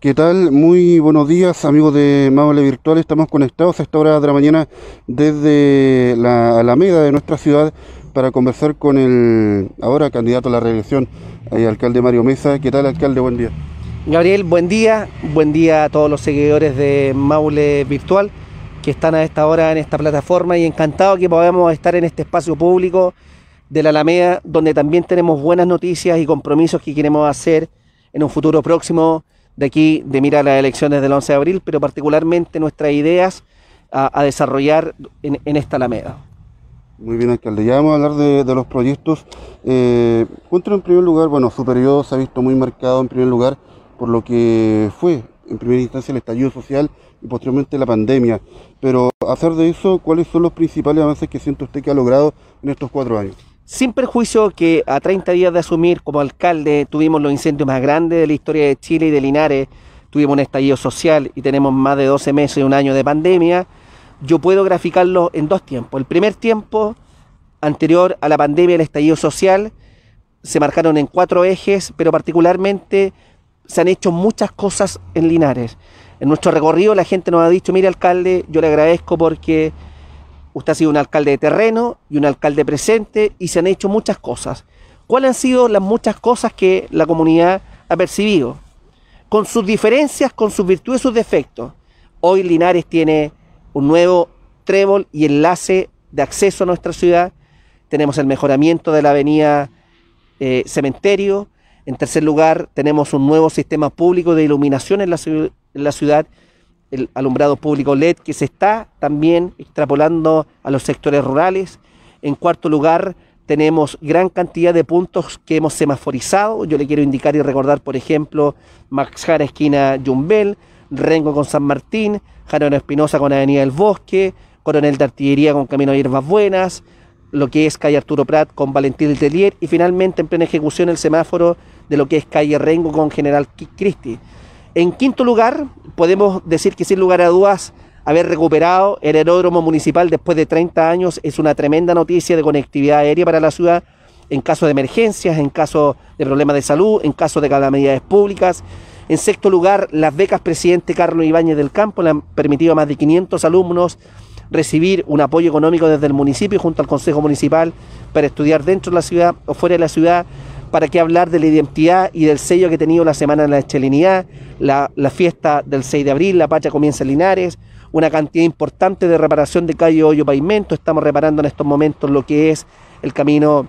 ¿Qué tal? Muy buenos días amigos de Maule Virtual, estamos conectados a esta hora de la mañana desde la Alameda de nuestra ciudad para conversar con el ahora candidato a la reelección, el alcalde Mario Mesa. ¿Qué tal alcalde? Buen día. Gabriel, buen día, buen día a todos los seguidores de Maule Virtual que están a esta hora en esta plataforma y encantado que podamos estar en este espacio público de la Alameda, donde también tenemos buenas noticias y compromisos que queremos hacer en un futuro próximo de aquí, de mirar las elecciones del 11 de abril, pero particularmente nuestras ideas a, desarrollar en, esta Alameda. Muy bien, alcalde. Ya vamos a hablar de, los proyectos. Eh, en primer lugar, bueno, su periodo se ha visto muy marcado, en primer lugar, por lo que fue, en primera instancia, el estallido social y posteriormente la pandemia. Pero, a hacer de eso, ¿cuáles son los principales avances que siente usted que ha logrado en estos cuatro años? Sin perjuicio que a 30 días de asumir como alcalde tuvimos los incendios más grandes de la historia de Chile y de Linares, tuvimos un estallido social y tenemos más de 12 meses y un año de pandemia, yo puedo graficarlo en dos tiempos. El primer tiempo, anterior a la pandemia, el estallido social, se marcaron en cuatro ejes, pero particularmente se han hecho muchas cosas en Linares. En nuestro recorrido la gente nos ha dicho, mire alcalde, yo le agradezco porque Usted ha sido un alcalde de terreno y un alcalde presente y se han hecho muchas cosas. ¿Cuáles han sido las muchas cosas que la comunidad ha percibido? Con sus diferencias, con sus virtudes, sus defectos. Hoy Linares tiene un nuevo trébol y enlace de acceso a nuestra ciudad. Tenemos el mejoramiento de la avenida eh, Cementerio. En tercer lugar, tenemos un nuevo sistema público de iluminación en la ciudad el alumbrado público LED que se está también extrapolando a los sectores rurales. En cuarto lugar, tenemos gran cantidad de puntos que hemos semaforizado. Yo le quiero indicar y recordar, por ejemplo, Max Jara, esquina Jumbel, Rengo con San Martín, Jarona Espinosa con Avenida del Bosque, Coronel de Artillería con Camino a Hierbas Buenas, lo que es calle Arturo Prat con Valentín del Telier y finalmente en plena ejecución el semáforo de lo que es calle Rengo con General Cristi. En quinto lugar, podemos decir que sin lugar a dudas, haber recuperado el aeródromo municipal después de 30 años es una tremenda noticia de conectividad aérea para la ciudad en caso de emergencias, en caso de problemas de salud, en caso de calamidades públicas. En sexto lugar, las becas presidente Carlos Ibáñez del Campo le han permitido a más de 500 alumnos recibir un apoyo económico desde el municipio junto al Consejo Municipal para estudiar dentro de la ciudad o fuera de la ciudad. ¿Para qué hablar de la identidad y del sello que ha tenido la Semana en la Echelinidad, La, fiesta del 6 de abril, la Pacha comienza en Linares, una cantidad importante de reparación de calle Hoyo Pavimento. Estamos reparando en estos momentos lo que es el camino,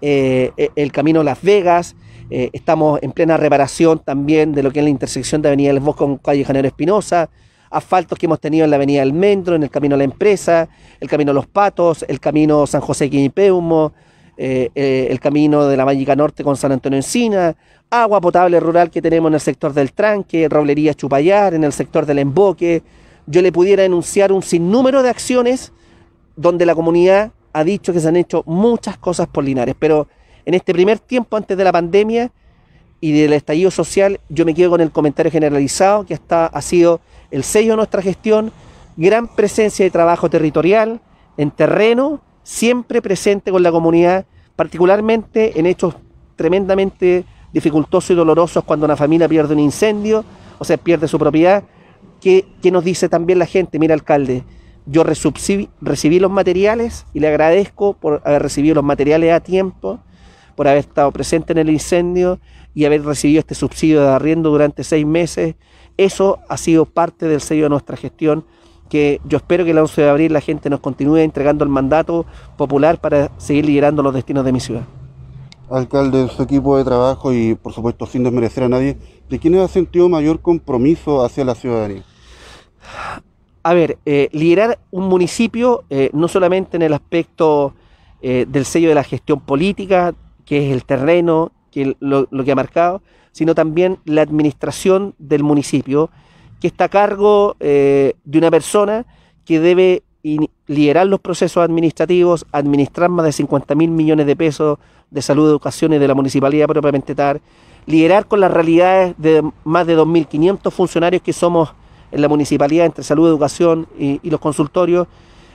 eh, e, el camino Las Vegas. Eh, estamos en plena reparación también de lo que es la intersección de Avenida del Bosco con calle Janero Espinosa asfaltos que hemos tenido en la avenida Mendro, en el camino a la empresa, el camino los Patos, el camino San José Quinipeumo, eh, eh, el camino de la Mágica Norte con San Antonio Encina, agua potable rural que tenemos en el sector del tranque, roblería Chupallar, en el sector del emboque. Yo le pudiera enunciar un sinnúmero de acciones donde la comunidad ha dicho que se han hecho muchas cosas por Linares, pero en este primer tiempo antes de la pandemia y del estallido social, yo me quedo con el comentario generalizado que ha sido el sello de nuestra gestión, gran presencia de trabajo territorial en terreno, siempre presente con la comunidad, particularmente en hechos tremendamente dificultosos y dolorosos cuando una familia pierde un incendio o sea, pierde su propiedad. ¿Qué, nos dice también la gente? Mira, alcalde, yo recibí los materiales y le agradezco por haber recibido los materiales a tiempo, por haber estado presente en el incendio y haber recibido este subsidio de arriendo durante seis meses. Eso ha sido parte del sello de nuestra gestión que yo espero que el 11 de abril la gente nos continúe entregando el mandato popular para seguir liderando los destinos de mi ciudad. Alcalde, su equipo de trabajo y por supuesto sin desmerecer a nadie, ¿de quiénes ha sentido mayor compromiso hacia la ciudadanía? A ver, eh, liderar un municipio eh, no solamente en el aspecto eh, del sello de la gestión política, que es el terreno, que lo que ha marcado, sino también la administración del municipio, que está a cargo eh, de una persona que debe liderar los procesos administrativos, administrar más de 50 mil millones de pesos de salud, educación y de la municipalidad propiamente tal, liderar con las realidades de más de 2.500 funcionarios que somos en la municipalidad entre salud, educación y, los consultorios.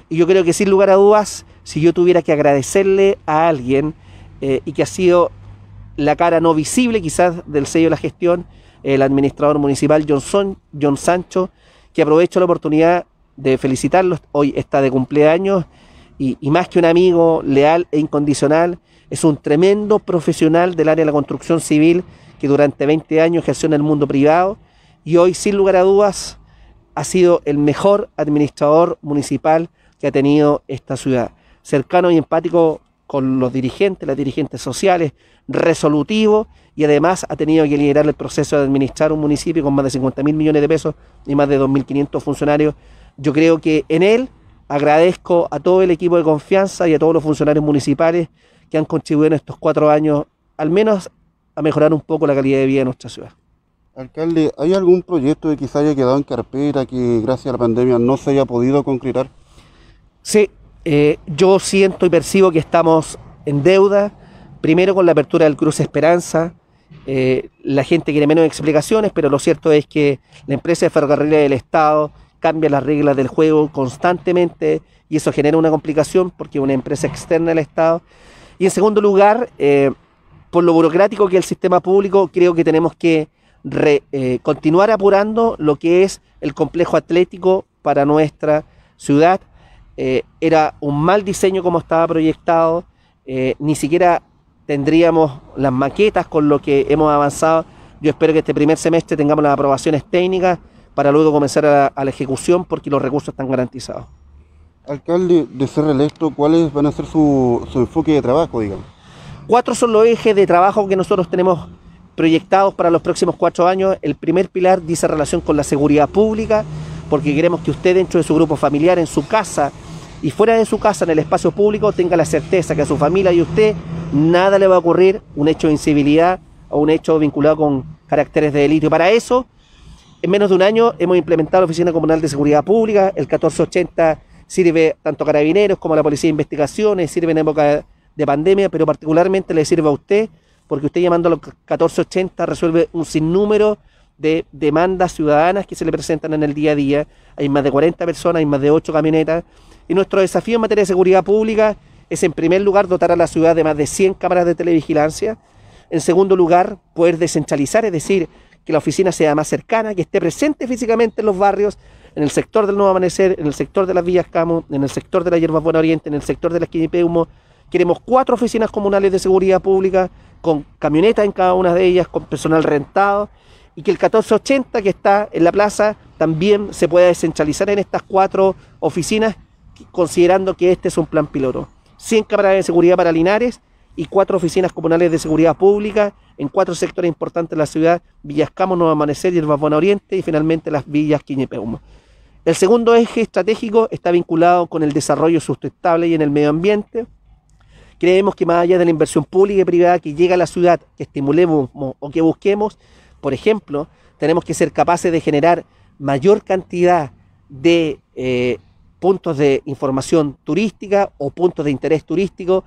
Y yo creo que sin lugar a dudas, si yo tuviera que agradecerle a alguien eh, y que ha sido la cara no visible quizás del sello de la gestión, el administrador municipal John Sancho, que aprovecho la oportunidad de felicitarlo. Hoy está de cumpleaños y, más que un amigo leal e incondicional, es un tremendo profesional del área de la construcción civil que durante 20 años gestiona el mundo privado y hoy, sin lugar a dudas, ha sido el mejor administrador municipal que ha tenido esta ciudad. Cercano y empático con los dirigentes, las dirigentes sociales, resolutivo y además ha tenido que liderar el proceso de administrar un municipio con más de 50 mil millones de pesos y más de 2.500 funcionarios. Yo creo que en él agradezco a todo el equipo de confianza y a todos los funcionarios municipales que han contribuido en estos cuatro años, al menos a mejorar un poco la calidad de vida de nuestra ciudad. Alcalde, ¿hay algún proyecto que quizá haya quedado en carpeta que gracias a la pandemia no se haya podido concretar? Sí, eh, yo siento y percibo que estamos en deuda, primero con la apertura del Cruz Esperanza. Eh, la gente quiere menos explicaciones, pero lo cierto es que la empresa de ferrocarril del Estado cambia las reglas del juego constantemente y eso genera una complicación porque es una empresa externa del Estado. Y en segundo lugar, eh, por lo burocrático que es el sistema público, creo que tenemos que continuar apurando lo que es el complejo atlético para nuestra ciudad eh, era un mal diseño como estaba proyectado, eh, ni siquiera tendríamos las maquetas con lo que hemos avanzado. Yo espero que este primer semestre tengamos las aprobaciones técnicas para luego comenzar a, la ejecución porque los recursos están garantizados. Alcalde, de ser Electo, ¿cuáles van a ser su, su enfoque de trabajo, digamos? Cuatro son los ejes de trabajo que nosotros tenemos proyectados para los próximos cuatro años. El primer pilar dice relación con la seguridad pública, porque queremos que usted dentro de su grupo familiar, en su casa, y fuera de su casa, en el espacio público, tenga la certeza que a su familia y a usted nada le va a ocurrir un hecho de incivilidad o un hecho vinculado con caracteres de delito. para eso, en menos de un año hemos implementado la Oficina Comunal de Seguridad Pública, el 1480 sirve tanto a carabineros como a la Policía de Investigaciones, sirve en época de pandemia, pero particularmente le sirve a usted, porque usted llamando al 1480 resuelve un sinnúmero de demandas ciudadanas que se le presentan en el día a día. Hay más de 40 personas, hay más de 8 camionetas, y nuestro desafío en materia de seguridad pública es, en primer lugar, dotar a la ciudad de más de 100 cámaras de televigilancia. En segundo lugar, poder descentralizar, es decir, que la oficina sea más cercana, que esté presente físicamente en los barrios, en el sector del Nuevo Amanecer, en el sector de las Villas Camo, en el sector de la hierba Buena Oriente, en el sector de la Esquina Queremos cuatro oficinas comunales de seguridad pública con camionetas en cada una de ellas, con personal rentado, y que el 1480 que está en la plaza también se pueda descentralizar en estas cuatro oficinas considerando que este es un plan piloto. 100 cámaras de seguridad para Linares y cuatro oficinas comunales de seguridad pública en cuatro sectores importantes de la ciudad, Villascamo, Nuevo Amanecer, El Buena Oriente y finalmente las villas Quiñepeuma. El segundo eje estratégico está vinculado con el desarrollo sustentable y en el medio ambiente. Creemos que más allá de la inversión pública y privada que llega a la ciudad, que estimulemos o que busquemos, por ejemplo, tenemos que ser capaces de generar mayor cantidad de eh, puntos de información turística o puntos de interés turístico,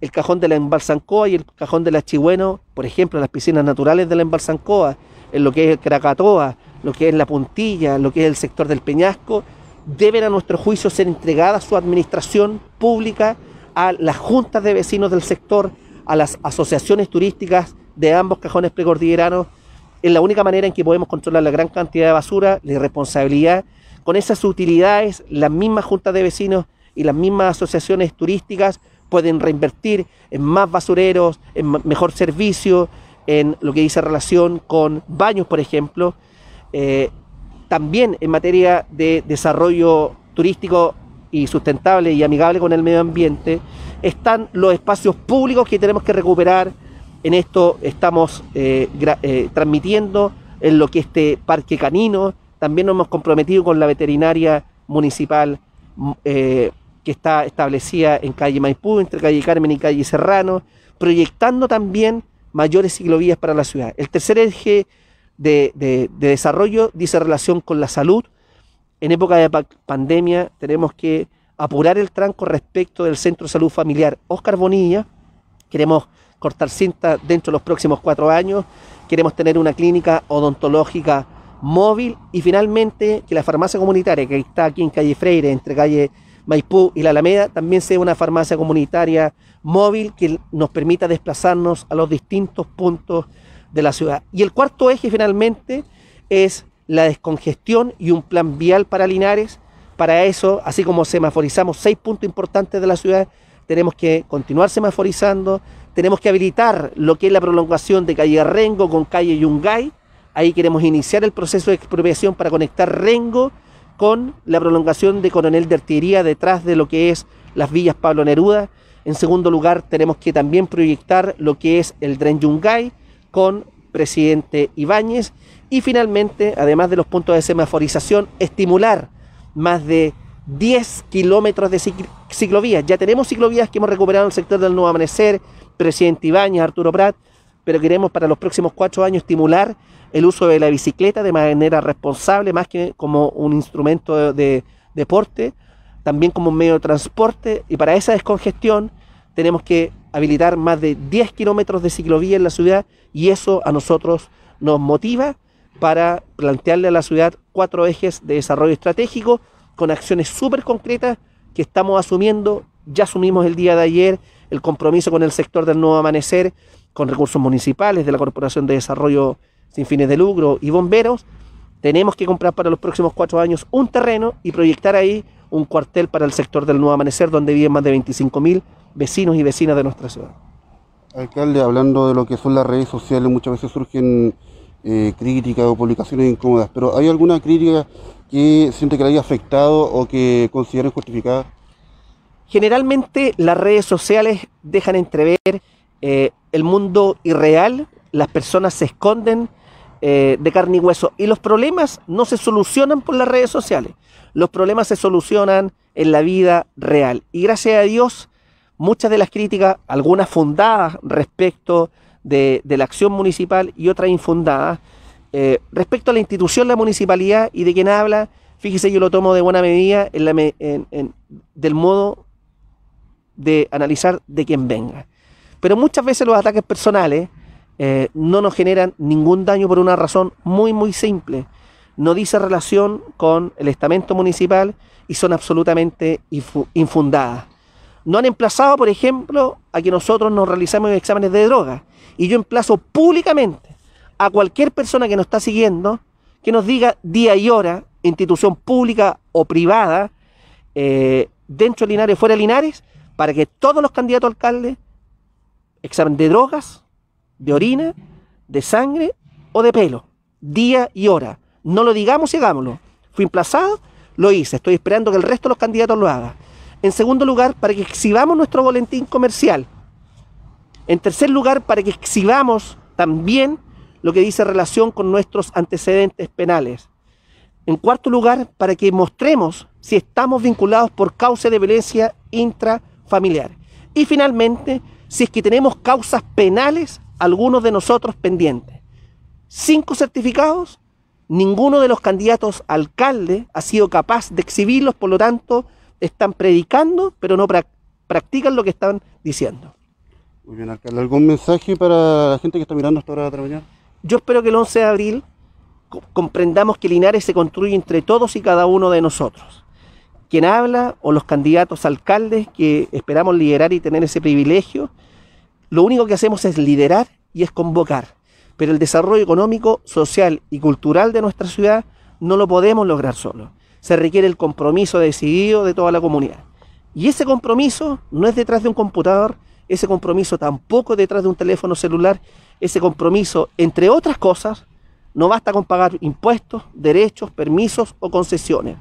el cajón de la Embalsancoa y el cajón de la Chihueno, por ejemplo, las piscinas naturales de la Embalsancoa, en lo que es el Krakatoa, lo que es la Puntilla, lo que es el sector del Peñasco, deben a nuestro juicio ser entregadas su administración pública a las juntas de vecinos del sector, a las asociaciones turísticas de ambos cajones precordilleranos. Es la única manera en que podemos controlar la gran cantidad de basura, la irresponsabilidad con esas utilidades las mismas juntas de vecinos y las mismas asociaciones turísticas pueden reinvertir en más basureros, en mejor servicio, en lo que dice relación con baños, por ejemplo. Eh, también en materia de desarrollo turístico y sustentable y amigable con el medio ambiente, están los espacios públicos que tenemos que recuperar. En esto estamos eh, eh, transmitiendo en lo que este parque canino, también nos hemos comprometido con la veterinaria municipal mm, eh, que está establecida en calle Maipú, entre calle Carmen y calle Serrano, proyectando también mayores ciclovías para la ciudad. El tercer eje de, de desarrollo dice relación con la salud. En época de pandemia tenemos que apurar el tranco respecto del Centro de Salud Familiar Oscar Bonilla. Queremos cortar cinta dentro de los próximos cuatro años. Queremos tener una clínica odontológica móvil y finalmente que la farmacia comunitaria que está aquí en calle Freire, entre calle Maipú y la Alameda, también sea una farmacia comunitaria móvil que nos permita desplazarnos a los distintos puntos de la ciudad. Y el cuarto eje finalmente es la descongestión y un plan vial para Linares. Para eso, así como semaforizamos seis puntos importantes de la ciudad, tenemos que continuar semaforizando, tenemos que habilitar lo que es la prolongación de calle Rengo con calle Yungay, Ahí queremos iniciar el proceso de expropiación para conectar Rengo con la prolongación de Coronel de Artillería detrás de lo que es las villas Pablo Neruda. En segundo lugar, tenemos que también proyectar lo que es el tren Yungay con presidente Ibáñez. Y finalmente, además de los puntos de semaforización, estimular más de 10 kilómetros de ciclovías. Ya tenemos ciclovías que hemos recuperado en el sector del Nuevo Amanecer, presidente Ibáñez, Arturo Prat, pero queremos para los próximos cuatro años estimular el uso de la bicicleta de manera responsable, más que como un instrumento de, deporte, también como un medio de transporte. Y para esa descongestión tenemos que habilitar más de 10 kilómetros de ciclovía en la ciudad y eso a nosotros nos motiva para plantearle a la ciudad cuatro ejes de desarrollo estratégico con acciones súper concretas que estamos asumiendo. Ya asumimos el día de ayer el compromiso con el sector del nuevo amanecer, con recursos municipales de la Corporación de Desarrollo sin fines de lucro y bomberos, tenemos que comprar para los próximos cuatro años un terreno y proyectar ahí un cuartel para el sector del Nuevo Amanecer, donde viven más de 25.000 vecinos y vecinas de nuestra ciudad. Alcalde, hablando de lo que son las redes sociales, muchas veces surgen eh, críticas o publicaciones incómodas, pero ¿hay alguna crítica que siente que le haya afectado o que considere justificada? Generalmente las redes sociales dejan entrever eh, el mundo irreal, las personas se esconden eh, de carne y hueso. Y los problemas no se solucionan por las redes sociales. Los problemas se solucionan en la vida real. Y gracias a Dios, muchas de las críticas, algunas fundadas respecto de, la acción municipal y otras infundadas, eh, respecto a la institución, la municipalidad y de quien habla, fíjese, yo lo tomo de buena medida en la del modo de analizar de quien venga. Pero muchas veces los ataques personales eh, no nos generan ningún daño por una razón muy, muy simple. No dice relación con el estamento municipal y son absolutamente infundadas. No han emplazado, por ejemplo, a que nosotros nos realizamos exámenes de droga. Y yo emplazo públicamente a cualquier persona que nos está siguiendo que nos diga día y hora, institución pública o privada, eh, dentro de Linares, fuera de Linares, para que todos los candidatos a alcalde, examen de drogas, de orina, de sangre o de pelo, día y hora. No lo digamos y hagámoslo. Fui emplazado, lo hice. Estoy esperando que el resto de los candidatos lo haga. En segundo lugar, para que exhibamos nuestro boletín comercial. En tercer lugar, para que exhibamos también lo que dice relación con nuestros antecedentes penales. En cuarto lugar, para que mostremos si estamos vinculados por causa de violencia intrafamiliar. Y finalmente, si es que tenemos causas penales algunos de nosotros pendientes. Cinco certificados, ninguno de los candidatos alcaldes alcalde ha sido capaz de exhibirlos, por lo tanto, están predicando, pero no practican lo que están diciendo. Muy bien, alcalde. ¿Algún mensaje para la gente que está mirando hasta ahora de la Yo espero que el 11 de abril comprendamos que Linares se construye entre todos y cada uno de nosotros. Quien habla o los candidatos alcaldes que esperamos liderar y tener ese privilegio, lo único que hacemos es liderar y es convocar. Pero el desarrollo económico, social y cultural de nuestra ciudad no lo podemos lograr solo. Se requiere el compromiso decidido de toda la comunidad. Y ese compromiso no es detrás de un computador, ese compromiso tampoco es detrás de un teléfono celular, ese compromiso, entre otras cosas, no basta con pagar impuestos, derechos, permisos o concesiones.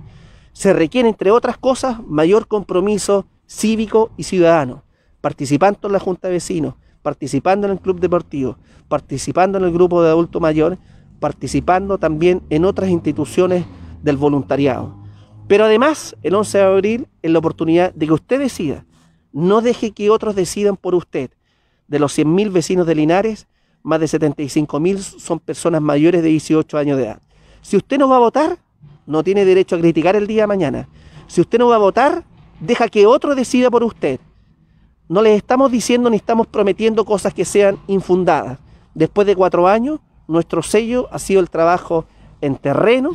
Se requiere, entre otras cosas, mayor compromiso cívico y ciudadano participando en la Junta de Vecinos, participando en el club deportivo, participando en el grupo de adulto mayor, participando también en otras instituciones del voluntariado. Pero además, el 11 de abril es la oportunidad de que usted decida. No deje que otros decidan por usted. De los 100.000 vecinos de Linares, más de 75.000 son personas mayores de 18 años de edad. Si usted no va a votar, no tiene derecho a criticar el día de mañana. Si usted no va a votar, deja que otro decida por usted. No les estamos diciendo ni estamos prometiendo cosas que sean infundadas. Después de cuatro años, nuestro sello ha sido el trabajo en terreno,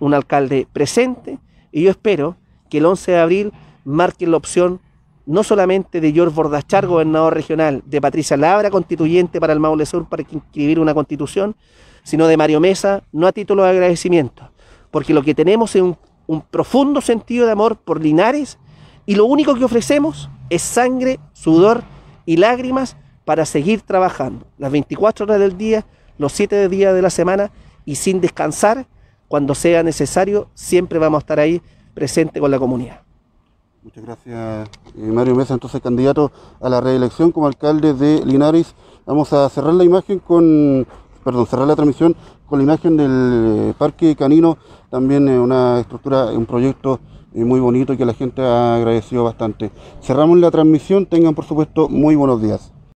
un alcalde presente, y yo espero que el 11 de abril marquen la opción no solamente de George Bordachar, gobernador regional, de Patricia Labra, constituyente para el Maule Sur para inscribir una constitución, sino de Mario Mesa, no a título de agradecimiento, porque lo que tenemos es un profundo sentido de amor por Linares y lo único que ofrecemos es sangre, sudor y lágrimas para seguir trabajando las 24 horas del día, los 7 días de la semana y sin descansar. Cuando sea necesario, siempre vamos a estar ahí presente con la comunidad. Muchas gracias, eh, Mario Mesa, entonces candidato a la reelección como alcalde de Linares. Vamos a cerrar la imagen con perdón, cerrar la transmisión con la imagen del eh, Parque Canino, también eh, una estructura, un proyecto eh, muy bonito que la gente ha agradecido bastante. Cerramos la transmisión, tengan por supuesto muy buenos días.